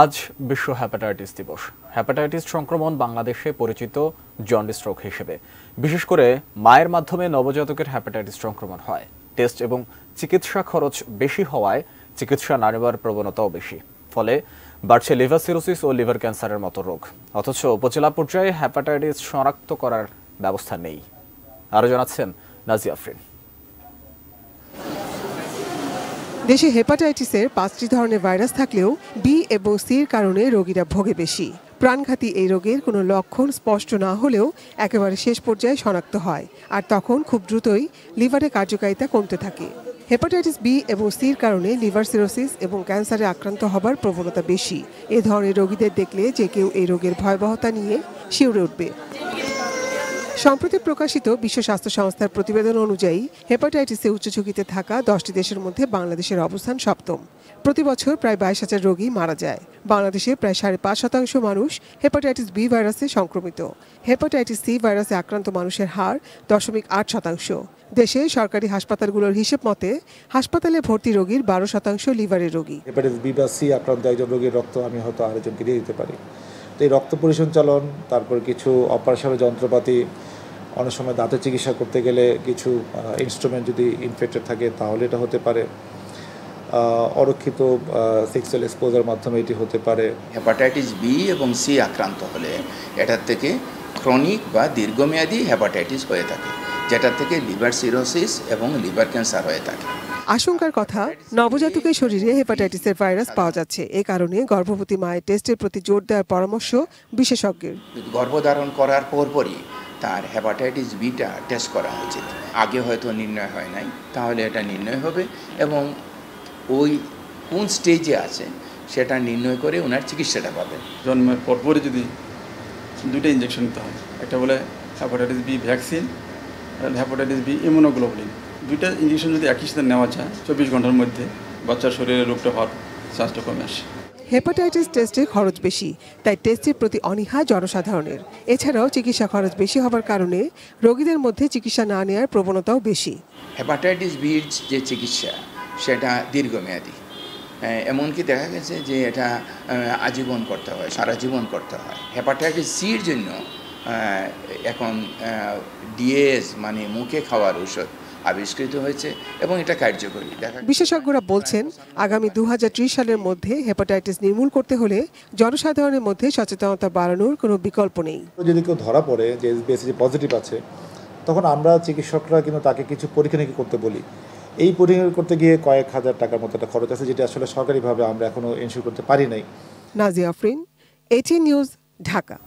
আজ বিশ্ব হ্যাপাটাইটিস দিবস হ্যাপাটাইটিস সংক্রমণ বাংলাদেশে পরিচিত জন্ডিস রোগ হিসেবে বিশেষ করে মায়ের মাধ্যমে নবজাতকের হ্যাপাটাইটিস সংক্রমণ হয় টেস্ট এবং চিকিৎসা খরচ বেশি হওয়ায় চিকিৎসা না নেওয়ার প্রবণতাও বেশি ফলে বাড়ছে লিভার সিরোসিস ও লিভার ক্যান্সারের মতো রোগ অথচ উপজেলা পর্যায়ে হ্যাপাটাইটিস শনাক্ত করার ব্যবস্থা নেই আরও জানাচ্ছেন নাজিয়া আফরিন দেশে হেপাটাইটিসের পাঁচটি ধরনের ভাইরাস থাকলেও বি এবং সির কারণে রোগীরা ভোগে বেশি প্রাণঘাতী এই রোগের কোনো লক্ষণ স্পষ্ট না হলেও একেবারে শেষ পর্যায়ে শনাক্ত হয় আর তখন খুব দ্রুতই লিভারে কার্যকারিতা কমতে থাকে হেপাটাইটিস বি এবং সির কারণে লিভার সিরোসিস এবং ক্যান্সারে আক্রান্ত হবার প্রবণতা বেশি এ ধরনের রোগীদের দেখলে যে কেউ এই রোগের ভয়াবহতা নিয়ে শিউরে উঠবে সম্প্রতি প্রকাশিত বিশ্ব স্বাস্থ্য সংস্থার প্রতিবেদন অনুযায়ী হেপাটাইটিসে উচ্চ ঝুঁকিতে থাকা দশটি দেশের মধ্যে বাংলাদেশের অবস্থান সপ্তম প্রতি বছর প্রায় বাইশ হাজার রোগী মারা যায় বাংলাদেশে প্রায় সাড়ে পাঁচ শতাংশ মানুষ হেপাটাইটিস বি ভাইরাসে সংক্রমিত হেপাটাইটিস সি ভাইরাসে আক্রান্ত মানুষের হার দশমিক আট শতাংশ দেশে সরকারি হাসপাতালগুলোর হিসেব মতে হাসপাতালে ভর্তি রোগীর বারো শতাংশ লিভারের রোগী হেপাটাইটিস বি বা সি আক্রান্ত একজন রোগীর রক্ত আমি হয়তো আরেকজনকে দিয়ে দিতে পারি তো এই রক্ত পরিসঞ্চালন তারপর কিছু অপারেশনের যন্ত্রপাতি অনেক সময় দাঁতের চিকিৎসা করতে গেলে কিছু ইনস্ট্রুমেন্ট যদি ইনফেক্টেড থাকে তাহলে এটা হতে পারে অরক্ষিত সেক্সুয়াল এক্সপোজার মাধ্যমে এটি হতে পারে হেপাটাইটিস বি এবং সি আক্রান্ত হলে এটার থেকে ক্রনিক বা দীর্ঘমেয়াদী হেপাটাইটিস হয়ে থাকে যেটা থেকে লিভার সিরোসিস এবং লিভার ক্যান্সার হয়ে থাকে আশঙ্কার কথা নবজাতকের শরীরে হেপাটাইটিসের ভাইরাস পাওয়া যাচ্ছে এ কারণে গর্ভবতী মায়ের টেস্টের প্রতি জোর দেওয়ার পরামর্শ বিশেষজ্ঞের গর্ভধারণ করার পরপরই তার হেপাটাইটিস বিটা টেস্ট করা উচিত আগে হয়তো নির্ণয় হয় নাই তাহলে এটা নির্ণয় হবে এবং ওই কোন স্টেজে আছে সেটা নির্ণয় করে ওনার চিকিৎসাটা পাবে জন্মের পরপরই যদি দুটো ইঞ্জেকশন নিতে হয় একটা বলে hepatitis B vaccine hepatitis B immunoglobulin দুইটা ইঞ্জেকশন যদি একই সাথে নেওয়া যায় চব্বিশ ঘন্টার মধ্যে বাচ্চার শরীরে রোগটা হওয়ার চান্সটা কমে আসে হেপাটাইটিস টেস্টে খরচ বেশি তাই টেস্টের প্রতি অনীহা জনসাধারণের এছাড়াও চিকিৎসা খরচ বেশি হওয়ার কারণে রোগীদের মধ্যে চিকিৎসা না নেওয়ার প্রবণতাও বেশি হেপাটাইটিস বির যে চিকিৎসা সেটা দীর্ঘমেয়াদী এমনকি দেখা গেছে যে এটা আজীবন করতে হয় সারা জীবন করতে হয় হেপাটাইটিস সির জন্য এখন ডিএস মানে মুখে খাওয়ার ঔষধ আবিষ্কৃত হয়েছে এবং এটা কার্যকরী বিশেষজ্ঞরা বলছেন আগামী দু সালের মধ্যে হেপাটাইটিস নির্মূল করতে হলে জনসাধারণের মধ্যে সচেতনতা বাড়ানোর কোনো বিকল্প নেই যদি কেউ ধরা পড়ে যে এসবিএসি পজিটিভ আছে তখন আমরা চিকিৎসকরা কিন্তু তাকে কিছু পরীক্ষা নাকি করতে বলি এই পরীক্ষা করতে গিয়ে কয়েক হাজার টাকার মতো একটা খরচ আছে যেটা আসলে সরকারিভাবে আমরা এখনও এনশিওর করতে পারি নাই নাজিয়া আফরিন এটি নিউজ ঢাকা